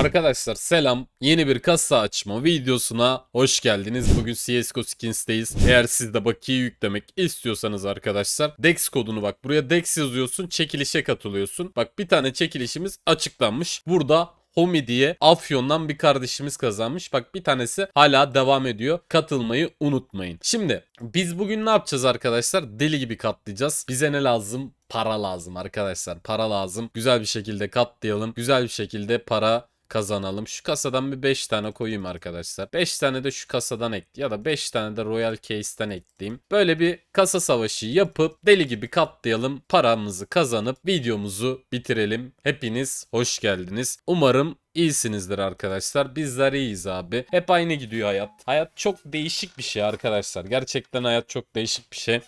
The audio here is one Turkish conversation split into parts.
Arkadaşlar selam. Yeni bir kasa açma videosuna hoş geldiniz. Bugün CSGO Skins'teyiz. Eğer siz de bakiye yüklemek istiyorsanız arkadaşlar Dex kodunu bak. Buraya Dex yazıyorsun. Çekilişe katılıyorsun. Bak bir tane çekilişimiz açıklanmış. Burada Homi diye Afyon'dan bir kardeşimiz kazanmış. Bak bir tanesi hala devam ediyor. Katılmayı unutmayın. Şimdi biz bugün ne yapacağız arkadaşlar? Deli gibi katlayacağız. Bize ne lazım? para lazım arkadaşlar. Para lazım. Güzel bir şekilde katlayalım. Güzel bir şekilde para kazanalım. Şu kasadan bir 5 tane koyayım arkadaşlar. 5 tane de şu kasadan ek ya da 5 tane de Royal Case'ten ekleyeyim. Böyle bir kasa savaşı yapıp deli gibi katlayalım. Paramızı kazanıp videomuzu bitirelim. Hepiniz hoş geldiniz. Umarım İyisinizdir arkadaşlar. Bizler iyiyiz abi. Hep aynı gidiyor hayat. Hayat çok değişik bir şey arkadaşlar. Gerçekten hayat çok değişik bir şey.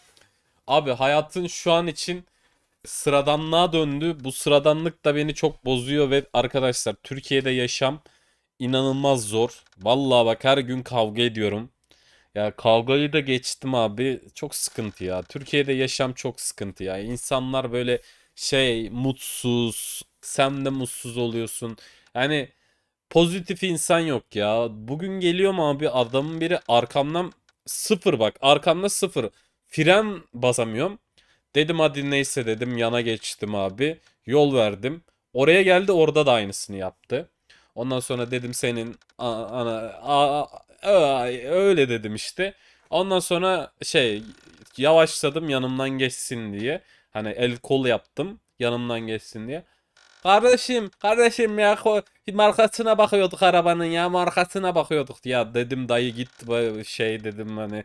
Abi hayatın şu an için sıradanlığa döndü. Bu sıradanlık da beni çok bozuyor ve arkadaşlar Türkiye'de yaşam inanılmaz zor. Vallahi bak her gün kavga ediyorum. Ya kavgayı da geçtim abi. Çok sıkıntı ya. Türkiye'de yaşam çok sıkıntı ya. İnsanlar böyle şey mutsuz. Sen de mutsuz oluyorsun. Yani pozitif insan yok ya. Bugün geliyor geliyorum abi adamın biri arkamdan sıfır bak. Arkamda sıfır. Fren basamıyorum. Dedim hadi neyse dedim yana geçtim abi. Yol verdim. Oraya geldi orada da aynısını yaptı. Ondan sonra dedim senin ana öyle dedim işte. Ondan sonra şey yavaşladım yanımdan geçsin diye. Hani el kol yaptım yanımdan geçsin diye. Kardeşim, kardeşim ya markasına bakıyorduk arabanın ya markasına bakıyorduk ya dedim dayı git şey dedim hani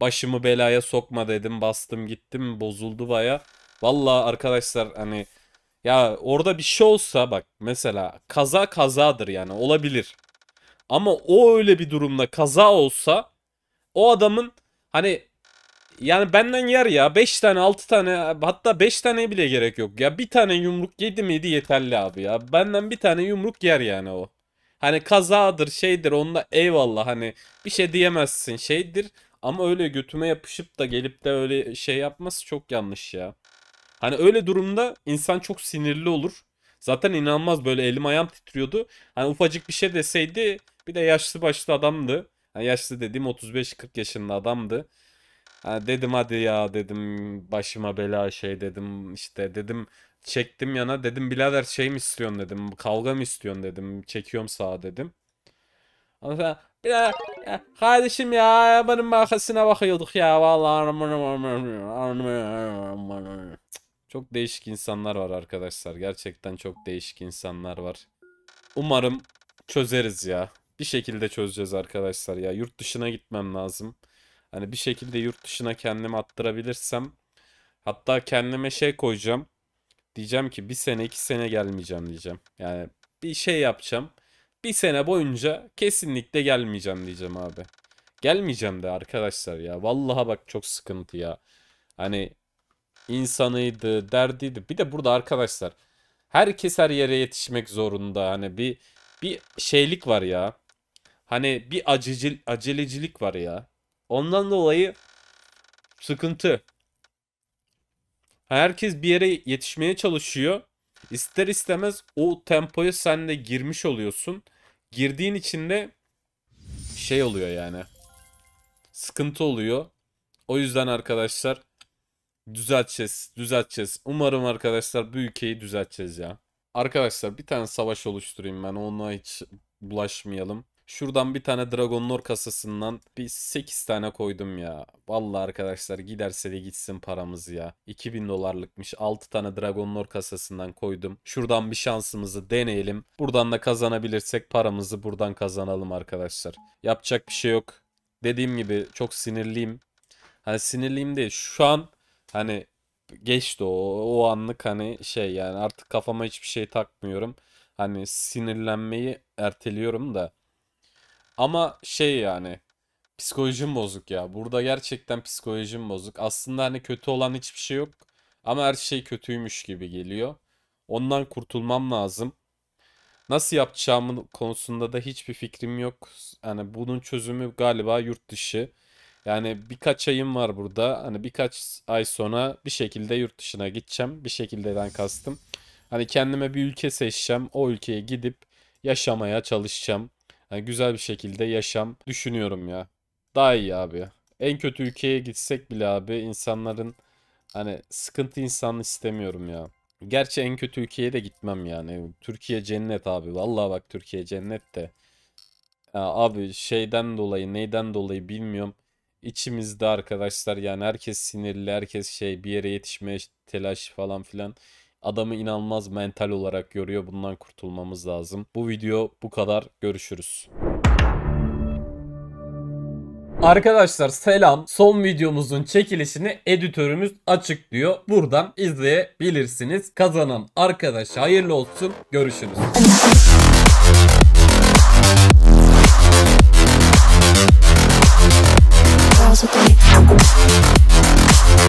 başımı belaya sokma dedim. Bastım gittim bozuldu baya. Valla arkadaşlar hani ya orada bir şey olsa bak mesela kaza kazadır yani olabilir. Ama o öyle bir durumda kaza olsa o adamın hani yani benden yer ya 5 tane 6 tane hatta 5 tane bile gerek yok ya bir tane yumruk yedi miydi yeterli abi ya benden bir tane yumruk yer yani o. Hani kazadır şeydir onda eyvallah hani bir şey diyemezsin şeydir ama öyle götüme yapışıp da gelip de öyle şey yapması çok yanlış ya. Hani öyle durumda insan çok sinirli olur. Zaten inanılmaz böyle elim ayağım titriyordu. Hani ufacık bir şey deseydi bir de yaşlı başlı adamdı. Yani yaşlı dediğim 35-40 yaşında adamdı. Yani dedim hadi ya dedim başıma bela şey dedim işte dedim çektim yana dedim birader şey mi istiyorsun dedim kavga mı istiyorsun dedim çekiyorum sağa dedim. Ama ya, ya, kardeşim ya arabanın markasına bakıyorduk ya vallahi. Çok değişik insanlar var arkadaşlar. Gerçekten çok değişik insanlar var. Umarım çözeriz ya. Bir şekilde çözeceğiz arkadaşlar ya. Yurt dışına gitmem lazım. Hani bir şekilde yurt dışına kendimi attırabilirsem hatta kendime şey koyacağım. Diyeceğim ki bir sene iki sene gelmeyeceğim diyeceğim. Yani bir şey yapacağım bir sene boyunca kesinlikle gelmeyeceğim diyeceğim abi. Gelmeyeceğim de arkadaşlar ya. vallahi bak çok sıkıntı ya. Hani insanıydı, derdiydi. Bir de burada arkadaşlar herkes her yere yetişmek zorunda. Hani bir bir şeylik var ya. Hani bir acil acelecilik var ya. Ondan dolayı sıkıntı. Herkes bir yere yetişmeye çalışıyor. İster istemez o tempoya sen de girmiş oluyorsun. Girdiğin içinde şey oluyor yani. Sıkıntı oluyor. O yüzden arkadaşlar düzelteceğiz, düzelteceğiz. Umarım arkadaşlar bu ülkeyi düzelteceğiz ya. Arkadaşlar bir tane savaş oluşturayım ben ona hiç bulaşmayalım. Şuradan bir tane Dragon'un kasasından bir 8 tane koydum ya. Vallahi arkadaşlar giderse de gitsin paramız ya. 2000 dolarlıkmış. 6 tane Dragon'un kasasından koydum. Şuradan bir şansımızı deneyelim. Buradan da kazanabilirsek paramızı buradan kazanalım arkadaşlar. Yapacak bir şey yok. Dediğim gibi çok sinirliyim. Hani sinirliyim değil. Şu an hani geçti o. O anlık hani şey yani artık kafama hiçbir şey takmıyorum. Hani sinirlenmeyi erteliyorum da. Ama şey yani psikolojim bozuk ya. Burada gerçekten psikolojim bozuk. Aslında hani kötü olan hiçbir şey yok. Ama her şey kötüymüş gibi geliyor. Ondan kurtulmam lazım. Nasıl yapacağımın konusunda da hiçbir fikrim yok. hani bunun çözümü galiba yurt dışı. Yani birkaç ayım var burada. Hani birkaç ay sonra bir şekilde yurt dışına gideceğim. Bir şekildeden kastım. Hani kendime bir ülke seçeceğim. O ülkeye gidip yaşamaya çalışacağım. Yani güzel bir şekilde yaşam düşünüyorum ya. Daha iyi abi. En kötü ülkeye gitsek bile abi insanların hani sıkıntı insanı istemiyorum ya. Gerçi en kötü ülkeye de gitmem yani. Türkiye cennet abi. Vallahi bak Türkiye cennet de. Ya abi şeyden dolayı neyden dolayı bilmiyorum. İçimizde arkadaşlar yani herkes sinirli herkes şey bir yere yetişmeye telaş falan filan. Adamı inanılmaz mental olarak görüyor. Bundan kurtulmamız lazım. Bu video bu kadar. Görüşürüz. Arkadaşlar selam. Son videomuzun çekilişini editörümüz açıklıyor. Buradan izleyebilirsiniz. Kazanan arkadaş hayırlı olsun. Görüşürüz.